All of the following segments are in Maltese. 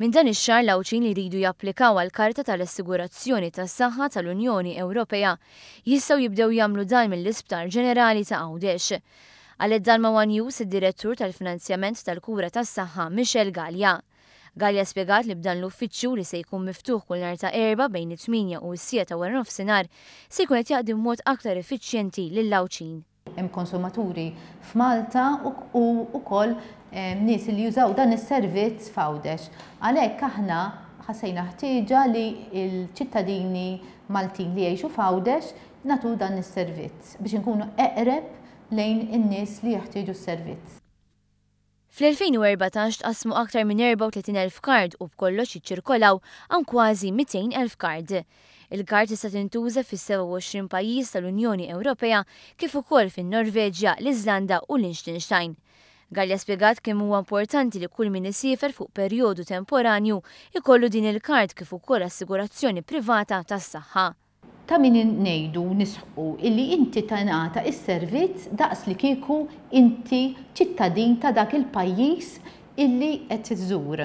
Min dan ix-xar lawċin li jridu japplikaw għal karta tal-assigurazzjoni tas-saħħa tal-Unjoni Ewropea jistgħu jibdew jagħmlu dan mill-Isptar Ġenerali ta' Għawdex. Għalet dan ma' News id-direttur tal-finanzjament tal-kura tas-saħħa Michel Galja. Galja spiegat li b'dan l-uffiċċju li se jkun miftuħ kull nar ta' erba bejn it-8 u s-sieta wara nofsinhar se jkun qed jaqdim mod aktar effiċjenti lill lawċin hemm konsumaturi f'Malta u wkoll nies li jużaw dan is-servizz f'għawdex. Għalhekk aħna ħassejna ħtieġa li l-ċittadini Maltin li jgħixu f'għawdex natu dan is-servizz biex inkunu eqreb lejn in-nies li jeħtieġu s-servizz. Fl-2014 tqasmu aktar minn 34,000 kard u b'kollox iċċirkolaw għan kważi 200,000 kard. Il-kard tista' tintuża fis-27 pajjiż tal-Unjoni Ewropea kif ukoll fin-Norveġja, l-Iżlanda u l-Liechtenstein. Galja spiegat kemm huwa importanti li kull min isifer fuq perjodu temporanju ikollu din il-kard kif ukoll assigurazzjoni privata tas-saħħa ta' min nejdu nisħu illi inti tanata il servizz daqs li kieku inti ċittadin ta' dak il-pajjiż illi qed iżżur.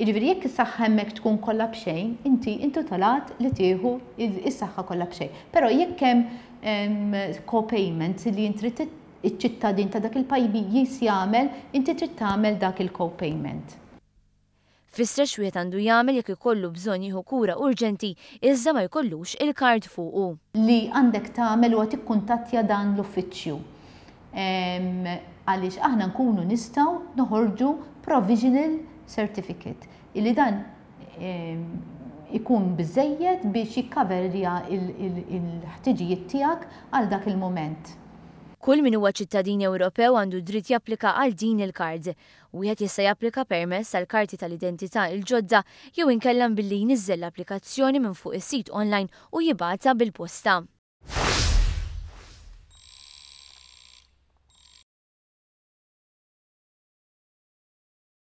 Jiġifieri jekk is-saħħa hemmhekk tkun kollha b'xejn, inti intu talat li tieħu is-saħħa kollha b'xejn. Però jekk hemm co payments li inti iċ-ċittadin ta' dak il-pajjiż jagħmel, inti trid tagħmel dak il-co-payment. Fisser xwiet għandu jagħmel jekk ikollu bżonn jieħu kura urġenti iżda ma jkollux il-kard fuqu. Li għandek tagħmel huwa tikkuntattja dan l-uffiċċju. Għaliex aħna nkunu nistgħu noħorġu provisional certificate. Illi dan ikun bżejjed biex jikkaverja il-ħtiġijiet tiegħek għal dak il-moment. Kull min huwa ċittadin Ewropew għandu dritt japplika għal din il-kard. Wieħed jista' japplika permess għal karti tal-identità il-ġodda jew inkellem billi jniżżel l-applikazzjoni minn fuq is-sit online u jibata bil-posta.